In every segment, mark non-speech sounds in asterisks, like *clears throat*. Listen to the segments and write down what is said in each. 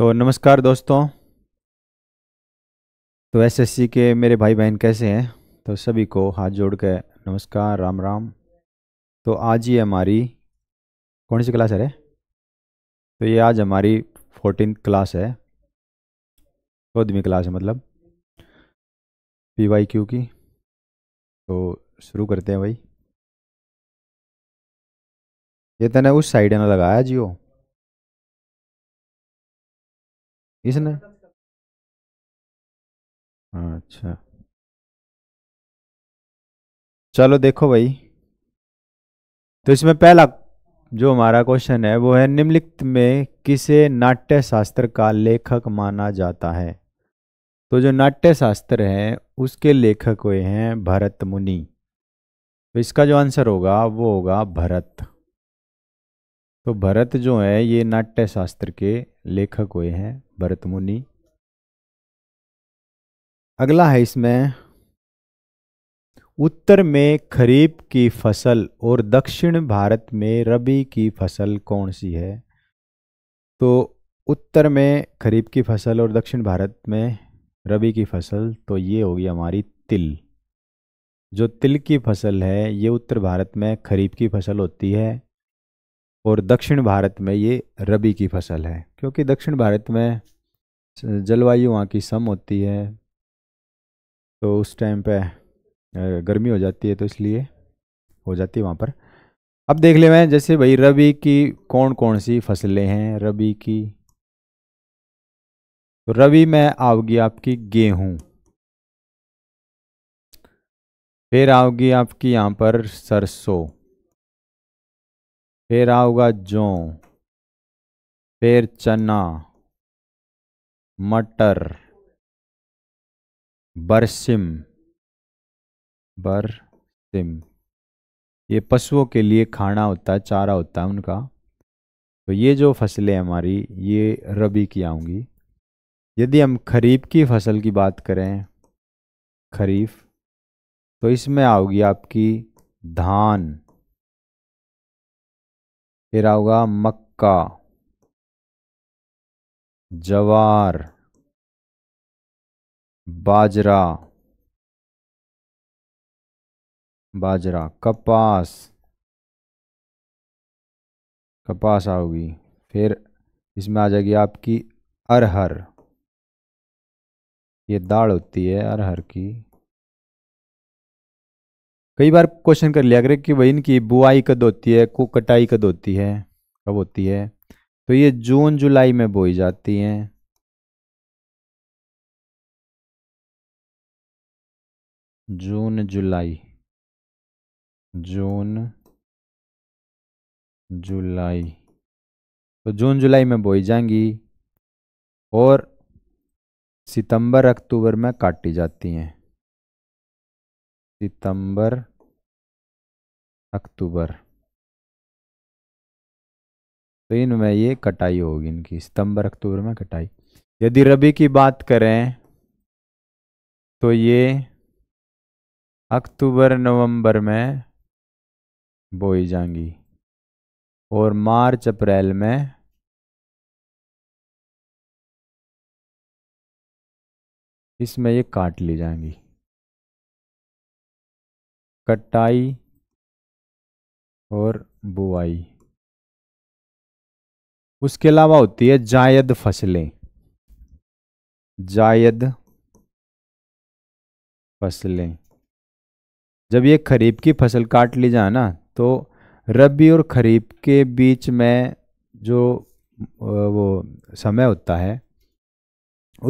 तो नमस्कार दोस्तों तो एसएससी के मेरे भाई बहन कैसे हैं तो सभी को हाथ जोड़ के नमस्कार राम राम तो आज ये हमारी कौन सी क्लास है रे तो ये आज हमारी फोर्टीन क्लास है चौदहवीं क्लास है मतलब पी वाई क्यू की तो शुरू करते हैं भाई ये तो उस साइड ना लगाया जियो इसने अच्छा चलो देखो भाई तो इसमें पहला जो हमारा क्वेश्चन है वो है निम्नलिखित में किसे नाट्य शास्त्र का लेखक माना जाता है तो जो नाट्य शास्त्र है उसके लेखक हुए हैं भरत मुनि तो इसका जो आंसर होगा वो होगा भरत तो भरत जो है ये नाट्य शास्त्र के लेखक हुए हैं भरत मुनि अगला है इसमें उत्तर में खरीफ की फसल और दक्षिण भारत में रबी की फसल कौन सी है तो उत्तर में खरीफ की फसल और दक्षिण भारत में रबी की फसल तो ये होगी हमारी तिल जो तिल की फसल है ये उत्तर भारत में खरीफ की फसल होती है और दक्षिण भारत में ये रबी की फसल है क्योंकि दक्षिण भारत में जलवायु वहाँ की सम होती है तो उस टाइम पे गर्मी हो जाती है तो इसलिए हो जाती है वहाँ पर अब देख ले मैं जैसे भाई रबी की कौन कौन सी फसलें हैं रबी की तो रबी में आओगी आपकी गेहूँ फिर आओगी आपकी यहाँ पर सरसों फिर आऊगा जौ फिर चना मटर बरसिम बरसिम ये पशुओं के लिए खाना होता है चारा होता है उनका तो ये जो फसलें हमारी ये रबी की आऊँगी यदि हम खरीफ की फसल की बात करें खरीफ तो इसमें आओगी आपकी धान फिर आऊगा मक्का जवार बाजरा बाजरा कपास कपास आओगी फिर इसमें आ जाएगी आपकी अरहर ये दाल होती है अरहर की कई बार क्वेश्चन कर लिया करें कि भाई इनकी बुआई कद होती है को कटाई कद होती है कब होती है तो ये जून जुलाई में बोई जाती हैं जून जुलाई जून जुलाई तो जून जुलाई में बोई जाएंगी और सितंबर अक्टूबर में काटी जाती हैं सितंबर अक्टूबर तो इनमें ये कटाई होगी इनकी सितंबर अक्टूबर में कटाई यदि रबी की बात करें तो ये अक्टूबर नवंबर में बोई जाएंगी और मार्च अप्रैल में इसमें ये काट ली जाएंगी कटाई और बुआई उसके अलावा होती है जायद फसलें जायद फसलें जब ये खरीफ की फसल काट ली जाए ना तो रबी और खरीफ के बीच में जो वो समय होता है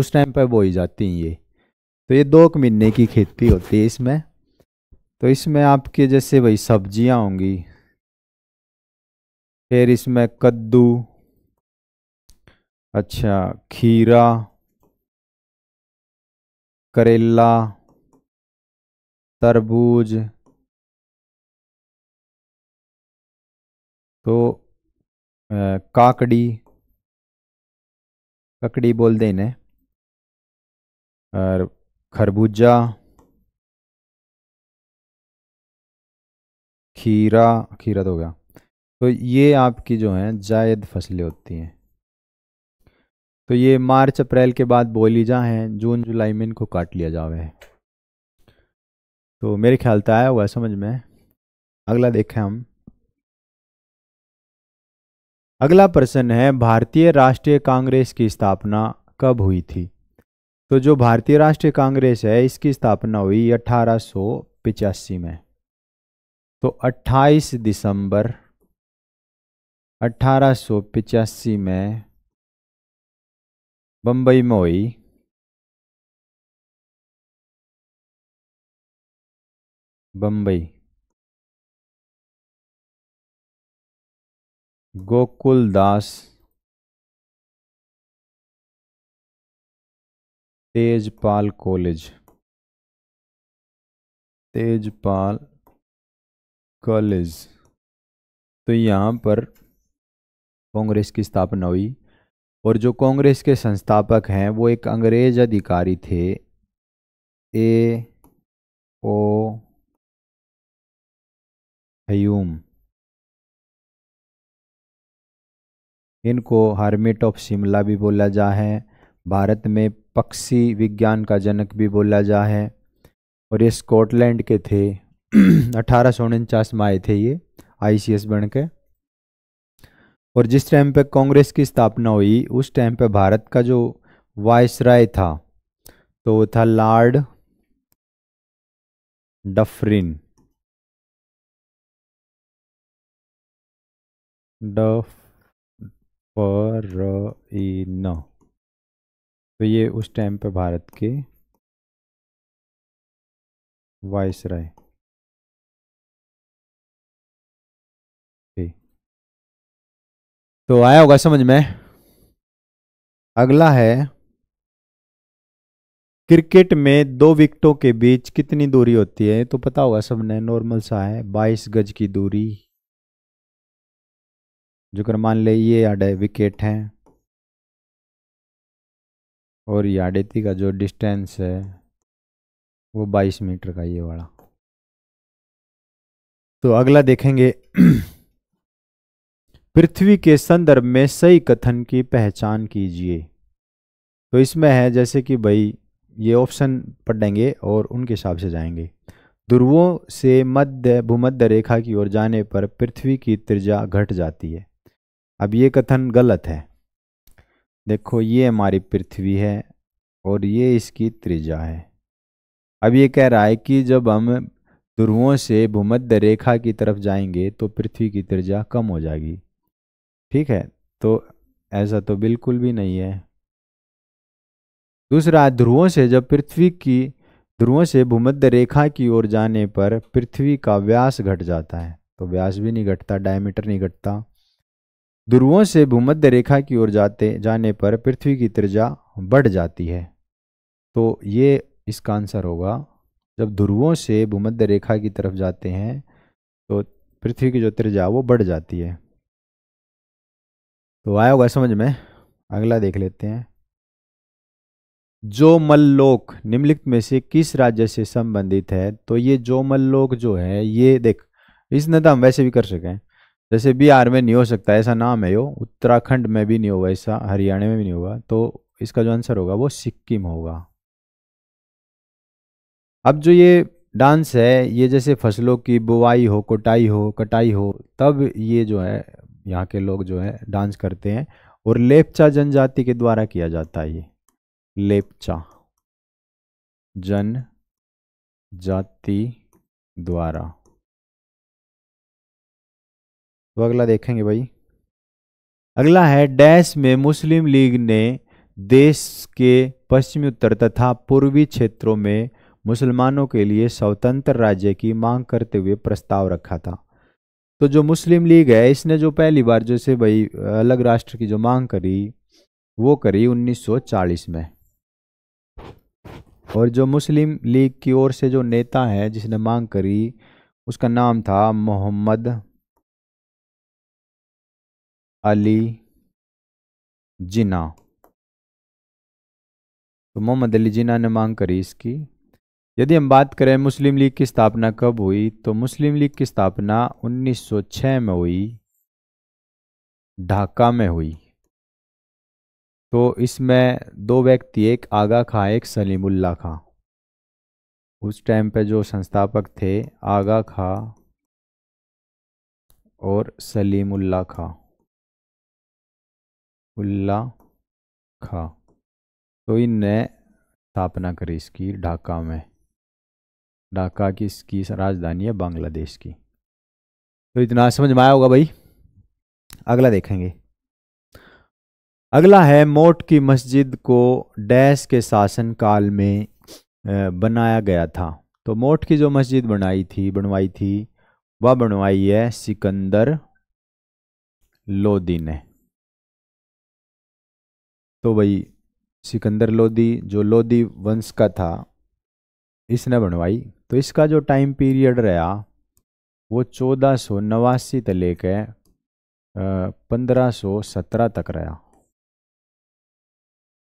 उस टाइम पर बोई जाती हैं ये तो ये दो महीने की खेती होती है इसमें तो इसमें आपके जैसे भाई सब्जियां होंगी फिर इसमें कद्दू अच्छा खीरा करेला तरबूज तो ए, काकड़ी ककड़ी बोल दे इन्हें और खरबूजा खीरा खीरा तो हो गया तो ये आपकी जो है जायद फसलें होती हैं तो ये मार्च अप्रैल के बाद बोली जा हैं जून जुलाई में इनको काट लिया जावे है तो मेरे ख्याल तो आया हुआ समझ में अगला देखें हम अगला प्रश्न है भारतीय राष्ट्रीय कांग्रेस की स्थापना कब हुई थी तो जो भारतीय राष्ट्रीय कांग्रेस है इसकी स्थापना हुई अठारह में तो 28 दिसंबर 1885 में बंबई में हुई बंबई गोकुल दास तेजपाल कॉलेज तेजपाल कॉलेज तो यहाँ पर कांग्रेस की स्थापना हुई और जो कांग्रेस के संस्थापक हैं वो एक अंग्रेज अधिकारी थे ए ओ हयूम इनको हार्मिट ऑफ शिमला भी बोला जा है भारत में पक्षी विज्ञान का जनक भी बोला जा है और ये स्कॉटलैंड के थे *clears throat* अठारह सौ उनचास में आए थे ये आईसीएस बन के और जिस टाइम पे कांग्रेस की स्थापना हुई उस टाइम पे भारत का जो वायसराय था तो वो था लॉर्ड डफरिन डफरिन तो ये उस टाइम पे भारत के वायसराय तो आया होगा समझ में अगला है क्रिकेट में दो विकेटों के बीच कितनी दूरी होती है तो पता होगा सबने नॉर्मल सा है बाईस गज की दूरी जो कर मान ले ये आडे विकेट हैं और ये आडेती का जो डिस्टेंस है वो 22 मीटर का ये वाला तो अगला देखेंगे पृथ्वी के संदर्भ में सही कथन की पहचान कीजिए तो इसमें है जैसे कि भाई ये ऑप्शन पढ़ेंगे और उनके हिसाब से जाएंगे ध्रुवों से मध्य भूमध्य रेखा की ओर जाने पर पृथ्वी की त्रिज्या घट जाती है अब ये कथन गलत है देखो ये हमारी पृथ्वी है और ये इसकी त्रिज्या है अब ये कह रहा है कि जब हम ध्रुवों से भूमध्य रेखा की तरफ जाएंगे तो पृथ्वी की त्रिज्या कम हो जाएगी ठीक है तो ऐसा तो बिल्कुल भी नहीं है दूसरा ध्रुवों से जब पृथ्वी की ध्रुवों से भूमध्य रेखा की ओर जाने पर पृथ्वी का व्यास घट जाता है तो व्यास भी नहीं घटता डायमीटर नहीं घटता ध्रुवों से भूमध्य रेखा की ओर जाते जाने पर पृथ्वी की त्रिज्या बढ़ जाती है तो ये इसका आंसर होगा जब ध्रुवों से भूमध्य रेखा की तरफ जाते हैं तो पृथ्वी की जो त्रिज्या वो बढ़ जाती है तो आया होगा समझ में अगला देख लेते हैं जो मल्लोक निम्नलिखित में से किस राज्य से संबंधित है तो ये जो मल्लोक जो है ये देख इसने तो हम वैसे भी कर सकें जैसे बिहार में नहीं हो सकता ऐसा नाम है यो उत्तराखंड में भी नहीं होगा ऐसा हरियाणा में भी नहीं होगा तो इसका जो आंसर होगा वो सिक्किम होगा अब जो ये डांस है ये जैसे फसलों की बुवाई हो कोटाई हो कटाई हो तब ये जो है यहाँ के लोग जो है डांस करते हैं और लेपचा जनजाति के द्वारा किया जाता है ये लेपचा जन जाति द्वारा तो अगला देखेंगे भाई अगला है डैश में मुस्लिम लीग ने देश के पश्चिमी उत्तर तथा पूर्वी क्षेत्रों में मुसलमानों के लिए स्वतंत्र राज्य की मांग करते हुए प्रस्ताव रखा था तो जो मुस्लिम लीग है इसने जो पहली बार जैसे भाई अलग राष्ट्र की जो मांग करी वो करी 1940 में और जो मुस्लिम लीग की ओर से जो नेता है जिसने मांग करी उसका नाम था मोहम्मद अली जिना तो मोहम्मद अली जिना ने मांग करी इसकी यदि हम बात करें मुस्लिम लीग की स्थापना कब हुई तो मुस्लिम लीग की स्थापना 1906 में हुई ढाका में हुई तो इसमें दो व्यक्ति एक आगा खां एक सलीमुल्ला खां उस टाइम पे जो संस्थापक थे आगा खां और सलीमुल्ला खां उल्ला खां तो इनने स्थापना करी इसकी ढाका में ढाका की इसकी राजधानी है बांग्लादेश की तो इतना समझ में आया होगा भाई अगला देखेंगे अगला है मोट की मस्जिद को डैश के शासन काल में बनाया गया था तो मोट की जो मस्जिद बनाई थी बनवाई थी वह बनवाई है सिकंदर लोदी ने तो भाई सिकंदर लोदी जो लोदी वंश का था इसने बनवाई तो इसका जो टाइम पीरियड रहा वो चौदह सौ नवासी से लेकर पंद्रह सौ सत्रह तक रहा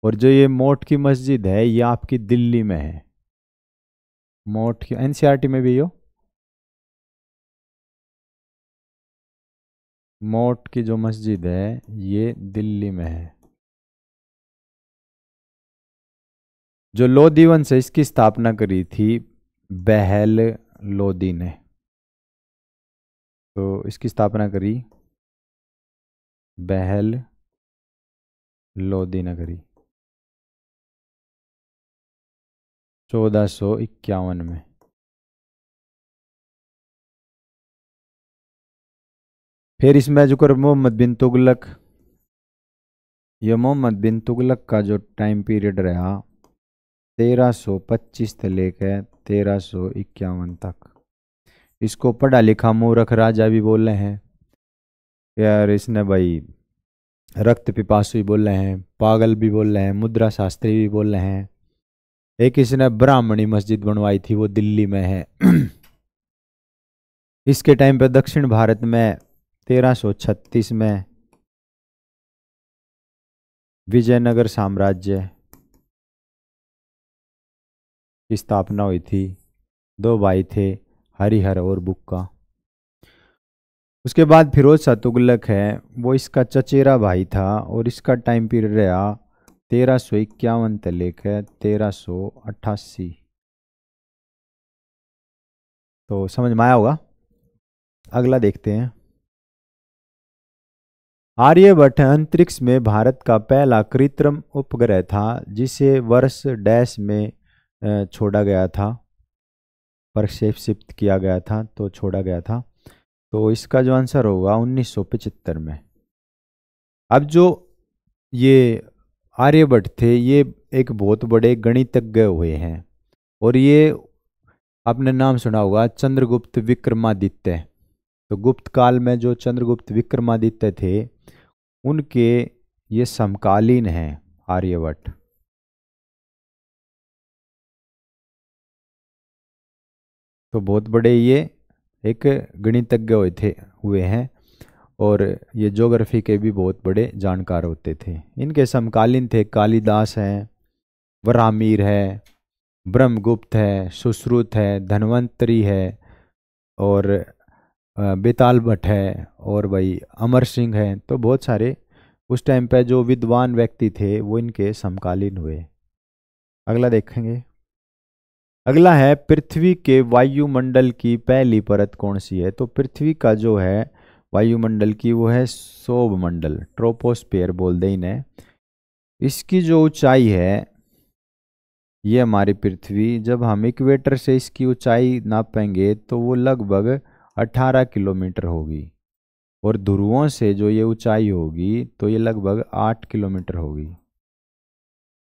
और जो ये मोट की मस्जिद है ये आपकी दिल्ली में है मोट की एनसीईआरटी e में भी हो मोट की जो मस्जिद है ये दिल्ली में है जो लोदीवन से इसकी स्थापना करी थी बहल लोदी ने तो इसकी स्थापना करी बहल लोदी ने करी चौदह सौ इक्यावन में फिर इसमें कर मोहम्मद बिन तुगलक यह मोहम्मद बिन तुगलक का जो टाइम पीरियड रहा 1325 से लेकर तेरह सौ इक्यावन तक इसको पढ़ा लिखा मूर्ख राजा भी बोल रहे हैं यार इसने भाई रक्त पिपासु भी बोल रहे हैं पागल भी बोल रहे हैं मुद्रा शास्त्री भी बोल रहे हैं एक इसने ब्राह्मणी मस्जिद बनवाई थी वो दिल्ली में है *clears throat* इसके टाइम पे दक्षिण भारत में 1336 में विजयनगर साम्राज्य की स्थापना हुई थी दो भाई थे हरिहर और बुक्का उसके बाद फिरोज शाह तुगलक है वो इसका चचेरा भाई था और इसका टाइम पीरियड रहा तेरह सौ इक्यावन तलेक है तेरह सौ अट्ठासी तो समझ में आया होगा अगला देखते हैं आर्यभट्ट अंतरिक्ष में भारत का पहला कृत्रिम उपग्रह था जिसे वर्ष डैश में छोड़ा गया था प्रक्षेप शिफ्ट किया गया था तो छोड़ा गया था तो इसका जो आंसर होगा उन्नीस में अब जो ये आर्यभट्ट थे ये एक बहुत बड़े गणितज्ञ हुए हैं और ये आपने नाम सुना होगा चंद्रगुप्त विक्रमादित्य तो गुप्त काल में जो चंद्रगुप्त विक्रमादित्य थे उनके ये समकालीन हैं आर्यभट्ट तो बहुत बड़े ये एक गणितज्ञ हुए थे हुए हैं और ये जोग्राफी के भी बहुत बड़े जानकार होते थे इनके समकालीन थे कालिदास हैं वरामीर है ब्रह्मगुप्त है सुश्रुत है धनवंतरी है और बेताल भट्ट है और भाई अमर सिंह हैं तो बहुत सारे उस टाइम पे जो विद्वान व्यक्ति थे वो इनके समकालीन हुए अगला देखेंगे अगला है पृथ्वी के वायुमंडल की पहली परत कौन सी है तो पृथ्वी का जो है वायुमंडल की वो है सोब मंडल ट्रोपोस्पेयर बोल दे इन्हें इसकी जो ऊंचाई है ये हमारी पृथ्वी जब हम इक्वेटर से इसकी ऊंचाई नापेंगे तो वो लगभग 18 किलोमीटर होगी और ध्रुवों से जो ये ऊंचाई होगी तो ये लगभग 8 किलोमीटर होगी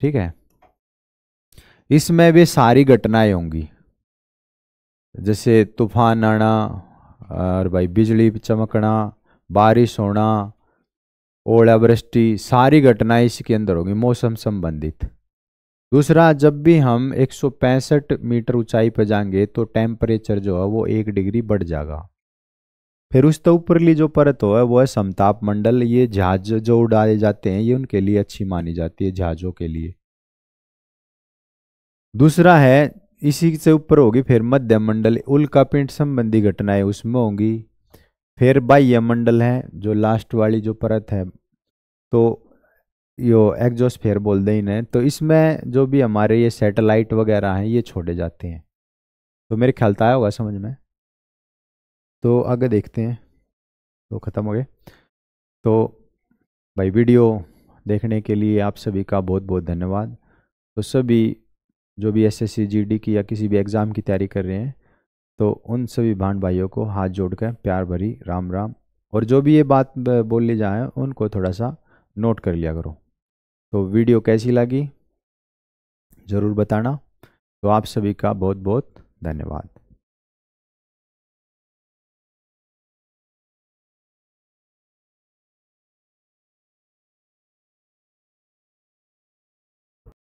ठीक है इसमें भी सारी घटनाएं होंगी जैसे तूफान आना और भाई बिजली चमकना बारिश होना ओलावृष्टि सारी घटनाएं इसके अंदर होगी मौसम संबंधित दूसरा जब भी हम 165 मीटर ऊंचाई पर जाएंगे तो टेम्परेचर जो है वो एक डिग्री बढ़ जाएगा फिर उस तो ऊपरली जो परत हो है वो है समताप मंडल ये जहाज जो उड़ाए जाते हैं ये उनके लिए अच्छी मानी जाती है जहाज़ों के लिए दूसरा है इसी से ऊपर होगी फिर मध्य मंडल उल्का पिंड संबंधी घटनाएं उसमें होंगी फिर बाह्य मंडल है जो लास्ट वाली जो परत है तो यो एग्जोस्फेयर बोल ही इन्हें तो इसमें जो भी हमारे ये सैटेलाइट वगैरह हैं ये छोड़े जाते हैं तो मेरे ख्याल तो आया होगा समझ में तो आगे देखते हैं तो ख़त्म हो गए तो भाई वीडियो देखने के लिए आप सभी का बहुत बहुत धन्यवाद तो सभी जो भी एस एस की या किसी भी एग्ज़ाम की तैयारी कर रहे हैं तो उन सभी भान भाइयों को हाथ जोड़कर प्यार भरी राम राम और जो भी ये बात बोल ली जाए उनको थोड़ा सा नोट कर लिया करो तो वीडियो कैसी लगी ज़रूर बताना तो आप सभी का बहुत बहुत धन्यवाद